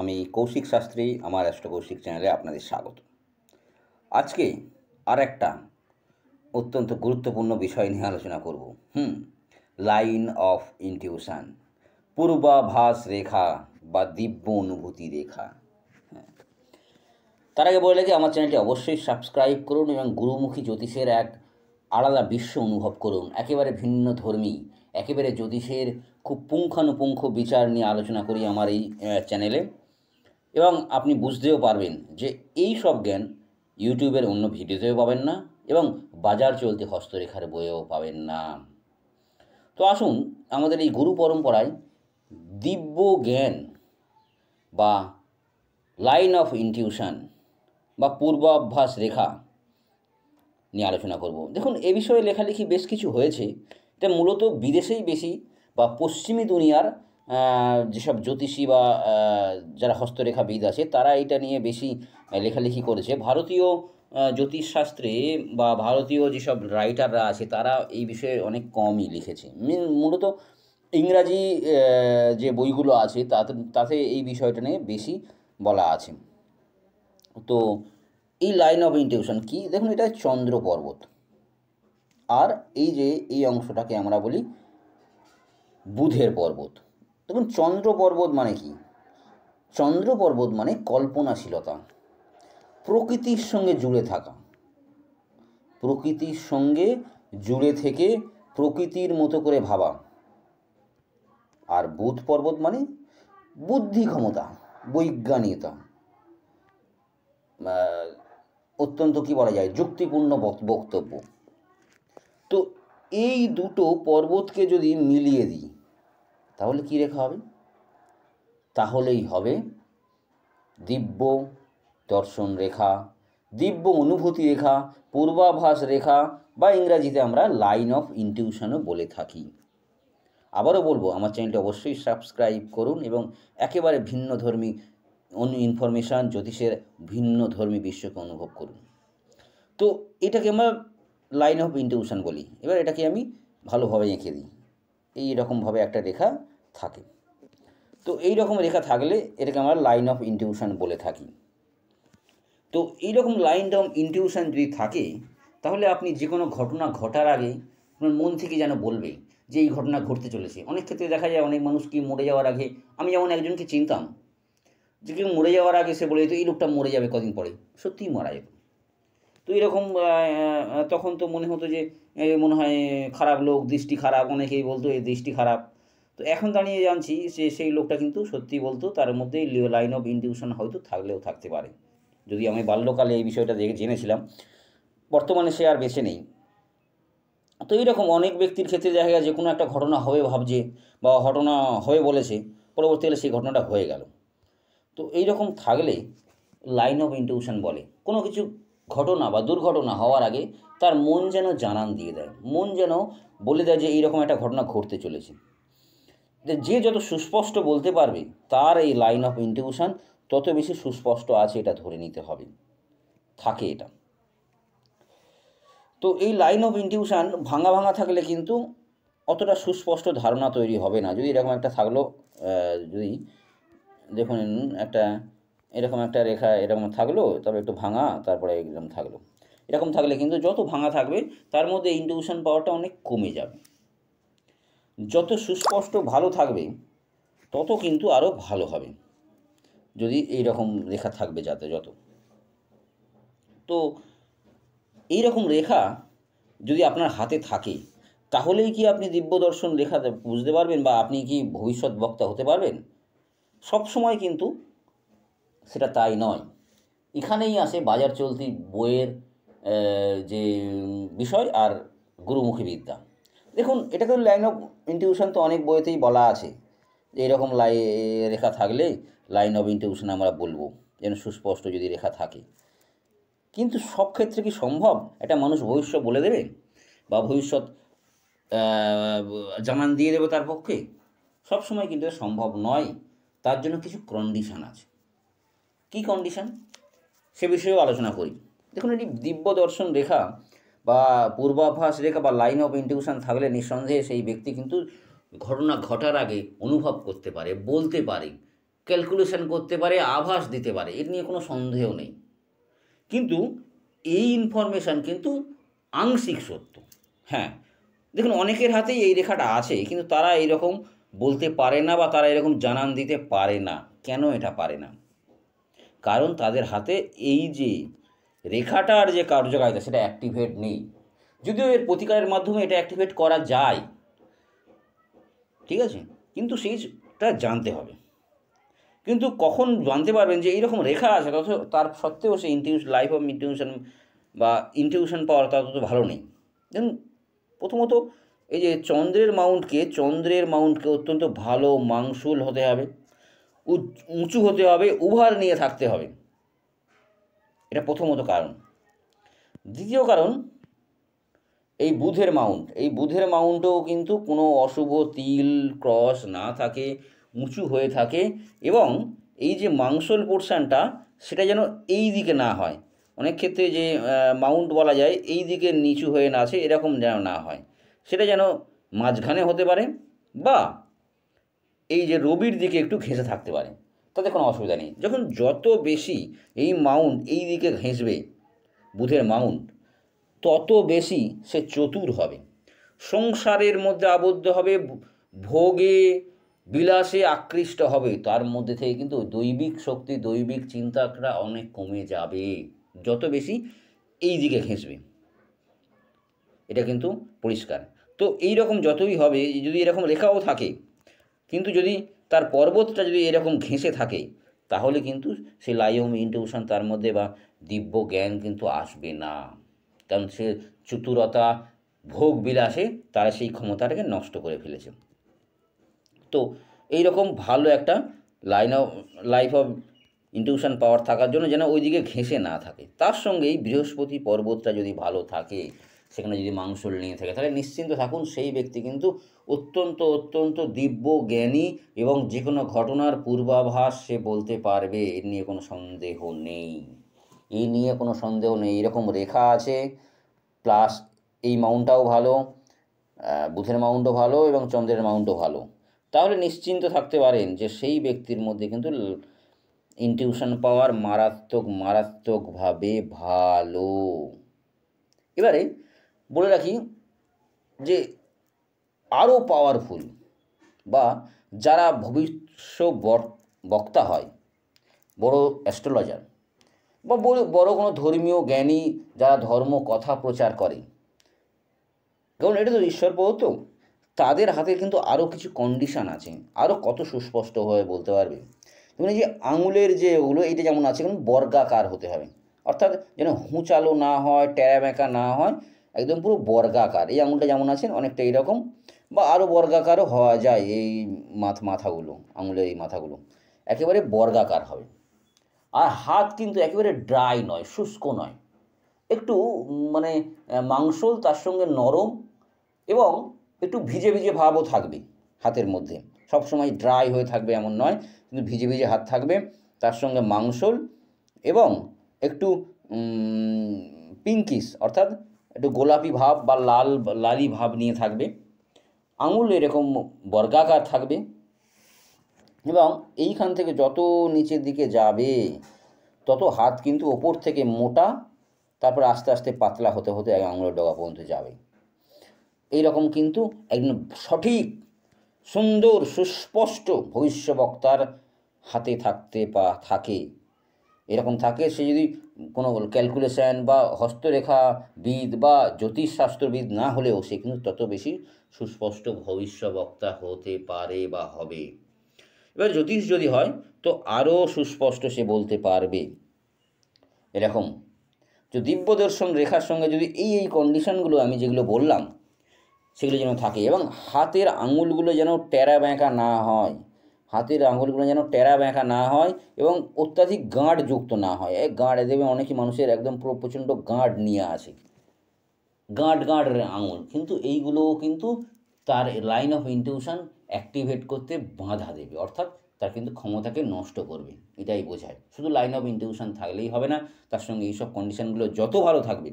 আমি কৌশিক শাস্ত্রী আমার অ্যাস্ট্রো কৌশিক চ্যানেলে আপনাদের স্বাগত আজকে আর একটা অত্যন্ত গুরুত্বপূর্ণ বিষয় নিয়ে আলোচনা করব হুম লাইন অফ ইনটিউশান পূর্বাভাস রেখা বা দিব্য অনুভূতি রেখা হ্যাঁ তার আগে বলে রাখি আমার চ্যানেলটি অবশ্যই সাবস্ক্রাইব করুন এবং গুরুমুখী জ্যোতিষের এক আলাদা বিশ্ব অনুভব করুন একেবারে ভিন্ন ধর্মী একেবারে জ্যোতিষের খুব পুঙ্খানুপুঙ্খ বিচার নিয়ে আলোচনা করি আমার এই চ্যানেলে এবং আপনি বুঝতেও পারবেন যে এই সব জ্ঞান ইউটিউবের অন্য ভিডিওতেও পাবেন না এবং বাজার চলতি হস্তরেখার বইয়েও পাবেন না তো আসুন আমাদের এই গুরু পরম্পরায় দিব্য জ্ঞান বা লাইন অফ ইনটিউশন বা পূর্বাভ্যাস রেখা নিয়ে আলোচনা করব দেখুন এ বিষয়ে লেখালেখি বেশ কিছু হয়েছে এটা মূলত বিদেশেই বেশি বা পশ্চিমী দুনিয়ার যেসব জ্যোতিষী বা যারা হস্তরেখাবিদ আছে তারা এটা নিয়ে বেশি লেখালেখি করেছে ভারতীয় জ্যোতিষশাস্ত্রে বা ভারতীয় যেসব রাইটাররা আছে তারা এই বিষয়ে অনেক কমই লিখেছে মূলত ইংরাজি যে বইগুলো আছে তাতে তাতে এই বিষয়টা নিয়ে বেশি বলা আছে তো এই লাইন অফ ইন্টিউশন কি দেখুন এটা চন্দ্র পর্বত আর এই যে এই অংশটাকে আমরা বলি বুধের পর্বত দেখুন চন্দ্র পর্বত মানে কি চন্দ্র পর্বত মানে কল্পনাশীলতা প্রকৃতির সঙ্গে জুড়ে থাকা প্রকৃতির সঙ্গে জুড়ে থেকে প্রকৃতির মতো করে ভাবা আর বুধ পর্বত মানে বুদ্ধি ক্ষমতা বৈজ্ঞানিকতা অত্যন্ত কি বলা যায় যুক্তিপূর্ণ বক্তব্য তো এই দুটো পর্বতকে যদি মিলিয়ে দিই তাহলে কি রেখা হবে তাহলেই হবে দিব্য দর্শন রেখা দিব্য অনুভূতি রেখা পূর্বাভাস রেখা বা ইংরাজিতে আমরা লাইন অফ ইনটিউশনও বলে থাকি আবারও বলবো আমার চ্যানেলটি অবশ্যই সাবস্ক্রাইব করুন এবং একেবারে ভিন্ন ধর্মী অন্য ইনফরমেশান জ্যোতিষের ভিন্ন ধর্মী বিশ্বকে অনুভব করুন তো এটাকে আমরা লাইন অফ ইনটিউশন বলি এবার এটাকে আমি ভালোভাবে এঁকে দিই এই এরকমভাবে একটা রেখা থাকে তো এই রকম রেখা থাকলে এটাকে আমরা লাইন অফ ইনটিউশন বলে থাকি তো এই রকম লাইন অফ ইনটিউশন যদি থাকে তাহলে আপনি যে কোনো ঘটনা ঘটার আগে আপনার মন থেকে যেন বলবে যে এই ঘটনা ঘটতে চলেছে অনেক ক্ষেত্রে দেখা যায় অনেক মানুষ কি মরে যাওয়ার আগে আমি যেমন একজনকে চিনতাম যে কেউ মরে যাওয়ার আগে সে বলে তো এই লোকটা মরে যাবে কদিন পরে সত্যিই মারা যাবে তো এরকম তখন তো মনে হতো যে মনে হয় খারাপ লোক দৃষ্টি খারাপ অনেকেই বলতো এই দৃষ্টি খারাপ তো এখন দাঁড়িয়ে জানছি যে সেই লোকটা কিন্তু সত্যি বলতো তার মধ্যে লাইন অফ ইনটিউশন হয়তো থাকলেও থাকতে পারে যদি আমি বাল্যকালে এই বিষয়টা দেখে জেনেছিলাম বর্তমানে সে আর বেঁচে নেই তো এইরকম অনেক ব্যক্তির ক্ষেত্রে দেখা গেছে যে কোনো একটা ঘটনা হবে ভাবছে বা ঘটনা হয়ে বলেছে পরবর্তীকালে সেই ঘটনাটা হয়ে গেল তো এই রকম থাকলে লাইন অফ ইনটিউশন বলে কোনো কিছু ঘটনা বা দুর্ঘটনা হওয়ার আগে তার মন যেন জানান দিয়ে দেয় মন যেন বলে দেয় যে এইরকম একটা ঘটনা ঘটতে চলেছে যে যত সুস্পষ্ট বলতে পারবে তার এই লাইন অফ ইন্টিউশন তত বেশি সুস্পষ্ট আছে এটা ধরে নিতে হবে থাকে এটা তো এই লাইন অফ ইন্টিউশান ভাঙা ভাঙা থাকলে কিন্তু অতটা সুস্পষ্ট ধারণা তৈরি হবে না যদি এরকম একটা থাকলো যদি দেখুন একটা এরকম একটা রেখা এরকম থাকলো তারপরে একটু ভাঙা তারপরে এরকম থাকলো এরকম থাকলে কিন্তু যত ভাঙা থাকবে তার মধ্যে ইন্টিউশন পাওয়ারটা অনেক কমে যাবে যত সুস্পষ্ট ভালো থাকবে তত কিন্তু আরও ভালো হবে যদি এই রকম রেখা থাকবে যাতে যত তো এই রকম রেখা যদি আপনার হাতে থাকে তাহলেই কি আপনি দিব্য দর্শন লেখা বুঝতে পারবেন বা আপনি কি ভবিষ্যৎ বক্তা হতে পারবেন সব সময় কিন্তু সেটা তাই নয় এখানেই আসে বাজার চলতি বইয়ের যে বিষয় আর গুরুমুখী বিদ্যা দেখুন এটা তো লাইন অফ ইনটিউশন তো অনেক বইতেই বলা আছে যে এরকম লাই রেখা থাকলে লাইন অফ ইনটিউশন আমরা বলবো যেন সুস্পষ্ট যদি রেখা থাকে কিন্তু সব ক্ষেত্রে কি সম্ভব এটা মানুষ ভবিষ্যৎ বলে দেবে বা ভবিষ্যৎ জানান দিয়ে দেবে তার পক্ষে সব সময় কিন্তু সম্ভব নয় তার জন্য কিছু কন্ডিশান আছে কি কন্ডিশান সে বিষয়েও আলোচনা করি দেখুন এটি দিব্য দর্শন রেখা বা পূর্বাভাস রেখা বা লাইন অফ ইন্টিউশন থাকলে নিঃসন্দেহে সেই ব্যক্তি কিন্তু ঘটনা ঘটার আগে অনুভব করতে পারে বলতে পারে ক্যালকুলেশন করতে পারে আভাস দিতে পারে এর নিয়ে কোনো সন্দেহ নেই কিন্তু এই ইনফরমেশান কিন্তু আংশিক সত্য হ্যাঁ দেখুন অনেকের হাতেই এই রেখাটা আছে কিন্তু তারা এরকম বলতে পারে না বা তারা এরকম জানান দিতে পারে না কেন এটা পারে না কারণ তাদের হাতে এই যে রেখাটার যে কার্যকারিতা সেটা অ্যাক্টিভেট নেই যদিও এর প্রতিকারের মাধ্যমে এটা অ্যাক্টিভেট করা যায় ঠিক আছে কিন্তু সেইটা জানতে হবে কিন্তু কখন জানতে পারবেন যে এইরকম রেখা আছে তত তার সত্ত্বেও সে ইনটিউশন লাইফ অফ ইনটিউশন বা ইনটিউশন পাওয়ার তার তত ভালো নেই দেন প্রথমত এই যে চন্দ্রের মাউন্টকে চন্দ্রের মাউন্টকে অত্যন্ত ভালো মাংসুল হতে হবে উঁচু হতে হবে উভার নিয়ে থাকতে হবে এটা প্রথমত কারণ দ্বিতীয় কারণ এই বুধের মাউন্ট এই বুধের মাউন্টও কিন্তু কোনো অশুভ তিল ক্রস না থাকে উঁচু হয়ে থাকে এবং এই যে মাংসল পোর্শানটা সেটা যেন এই দিকে না হয় অনেক ক্ষেত্রে যে মাউন্ট বলা যায় এই দিকে নিচু হয়ে না আছে এরকম যেন না হয় সেটা যেন মাঝখানে হতে পারে বা এই যে রবির দিকে একটু ঘেঁষে থাকতে পারে তাতে কোনো অসুবিধা নেই যখন যত বেশি এই মাউন্ট এই দিকে ঘেঁষবে বুধের মাউন্ট তত বেশি সে চতুর হবে সংসারের মধ্যে আবদ্ধ হবে ভোগে বিলাসে আকৃষ্ট হবে তার মধ্যে থেকে কিন্তু দৈবিক শক্তি দৈবিক চিন্তাটা অনেক কমে যাবে যত বেশি এই দিকে ঘেঁষবে এটা কিন্তু পরিষ্কার তো এই রকম যতই হবে যদি এরকম লেখাও থাকে কিন্তু যদি তার পর্বতটা যদি এরকম ঘেঁষে থাকে তাহলে কিন্তু সে লাইওম ইন্টিউশন তার মধ্যে বা দিব্য জ্ঞান কিন্তু আসবে না কারণ সে চতুরতা ভোগ বিলাসে তারা সেই ক্ষমতাটাকে নষ্ট করে ফেলেছে তো এই রকম ভালো একটা line of life of intuition power থাকার জন্য যেন ওইদিকে ঘেঁষে না থাকে তার সঙ্গে এই বৃহস্পতি পর্বতটা যদি ভালো থাকে সেখানে যদি মাংস নিয়ে থাকে তাহলে নিশ্চিন্ত থাকুন সেই ব্যক্তি কিন্তু অত্যন্ত অত্যন্ত দিব্য জ্ঞানী এবং যে কোনো ঘটনার পূর্বাভাস সে বলতে পারবে এর নিয়ে কোনো সন্দেহ নেই এই নিয়ে কোনো সন্দেহ নেই এরকম রেখা আছে প্লাস এই মাউন্টটাও ভালো বুধের মাউন্টও ভালো এবং চন্দ্রের মাউন্টও ভালো তাহলে নিশ্চিন্ত থাকতে পারেন যে সেই ব্যক্তির মধ্যে কিন্তু ইনটিউশন পাওয়ার মারাত্মক মারাত্মকভাবে ভালো এবারে বলে রাখি যে আরও পাওয়ারফুল বা যারা ভবিষ্য বক্তা হয় বড় অ্যাস্ট্রোলজার বা বড় কোনো ধর্মীয় জ্ঞানী যারা ধর্ম কথা প্রচার করে কারণ এটা তো ঈশ্বর প্রদত্ত তাদের হাতে কিন্তু আরও কিছু কন্ডিশান আছে আরও কত সুস্পষ্টভাবে বলতে পারবে মানে যে আঙুলের যে ওগুলো এটা যেমন আছে কিন্তু বর্গাকার হতে হবে অর্থাৎ যেন হুঁচালো না হয় ট্যারামেকা না হয় একদম পুরো বর্গাকার এই আঙুলটা যেমন আছেন অনেকটা এইরকম বা আরও বর্গাকারও হওয়া যায় এই মাথ মাথাগুলো আঙুলের এই মাথাগুলো একেবারে বর্গাকার হবে আর হাত কিন্তু একেবারে ড্রাই নয় শুষ্ক নয় একটু মানে মাংসল তার সঙ্গে নরম এবং একটু ভিজে ভিজে ভাবও থাকবে হাতের মধ্যে সব সময় ড্রাই হয়ে থাকবে এমন নয় কিন্তু ভিজে ভিজে হাত থাকবে তার সঙ্গে মাংসল এবং একটু পিঙ্কিস অর্থাৎ একটু গোলাপি ভাব বা লাল লালি ভাব নিয়ে থাকবে আঙুল এরকম বর্গাকার থাকবে এবং এইখান থেকে যত নিচের দিকে যাবে তত হাত কিন্তু ওপর থেকে মোটা তারপর আস্তে আস্তে পাতলা হতে হতে এক আঙুলের ডগা পর্যন্ত যাবে এইরকম কিন্তু একজন সঠিক সুন্দর সুস্পষ্ট ভবিষ্যবক্তার হাতে থাকতে পা থাকে এরকম থাকে সে যদি কোনো ক্যালকুলেশান বা হস্তরেখা বিদ বা জ্যোতিষশাস্ত্রবিদ না হলেও সে কিন্তু তত বেশি সুস্পষ্ট ভবিষ্যবক্তা হতে পারে বা হবে এবার জ্যোতিষ যদি হয় তো আরও সুস্পষ্ট সে বলতে পারবে এরকম তো দিব্য দর্শন রেখার সঙ্গে যদি এই এই কন্ডিশনগুলো আমি যেগুলো বললাম সেগুলো যেন থাকে এবং হাতের আঙুলগুলো যেন টেরা ব্যাঁকা না হয় হাতের আঙুলগুলো যেন টেরা ব্যাঁকা না হয় এবং অত্যাধিক গাঁট যুক্ত না হয় এই গাঁট দেবে অনেকে মানুষের একদম পুরো প্রচণ্ড গাঁট নিয়ে আসে গাঁট গাঁট আঙুল কিন্তু এইগুলোও কিন্তু তার লাইন অফ ইনটিউশন অ্যাক্টিভেট করতে বাঁধা দেবে অর্থাৎ তার কিন্তু ক্ষমতাকে নষ্ট করবে এটাই বোঝায় শুধু লাইন অফ ইনটিউশন থাকলেই হবে না তার সঙ্গে এইসব কন্ডিশানগুলো যত ভালো থাকবে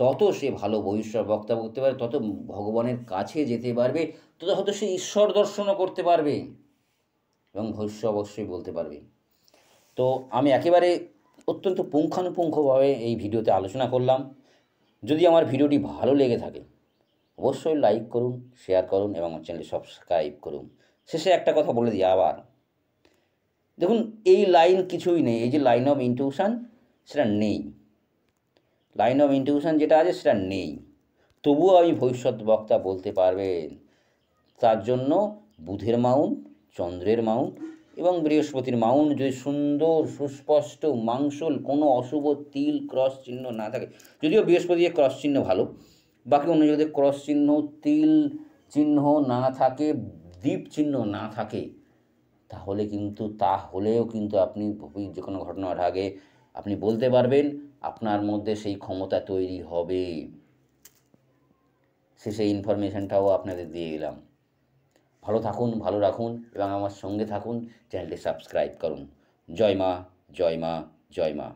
তত সে ভালো ভবিষ্যৎ বক্তা করতে পারে তত ভগবানের কাছে যেতে পারবে তত হয়তো সে ঈশ্বর দর্শনও করতে পারবে এবং ভবিষ্য অবশ্যই বলতে পারবে তো আমি একেবারে অত্যন্ত পুঙ্খানুপুঙ্খভাবে এই ভিডিওতে আলোচনা করলাম যদি আমার ভিডিওটি ভালো লেগে থাকে অবশ্যই লাইক করুন শেয়ার করুন এবং আমার চ্যানেলটি সাবস্ক্রাইব করুন শেষে একটা কথা বলে দিই আবার দেখুন এই লাইন কিছুই নেই এই যে লাইন অফ ইনটিউশান সেটা নেই লাইন অফ ইনটিউশান যেটা আছে সেটা নেই তবুও আমি ভবিষ্যৎ বক্তা বলতে পারবেন তার জন্য বুধের মাউন্ট চন্দ্রের মাউন্ট এবং বৃহস্পতির মাউন্ট যদি সুন্দর সুস্পষ্ট মাংসল কোনো অশুভ তিল ক্রস চিহ্ন না থাকে যদিও বৃহস্পতি ক্রস চিহ্ন ভালো বাকি অন্য যদি ক্রস চিহ্ন তিল চিহ্ন না থাকে দ্বীপ চিহ্ন না থাকে তাহলে কিন্তু তা হলেও কিন্তু আপনি যে কোনো ঘটনার আগে আপনি বলতে পারবেন আপনার মধ্যে সেই ক্ষমতা তৈরি হবে সে সেই ইনফরমেশনটাও আপনাদের দিয়ে দিলাম ভালো থাকুন ভালো রাখুন এবং আমার সঙ্গে থাকুন চ্যানেলটি সাবস্ক্রাইব করুন জয় মা জয় মা জয় মা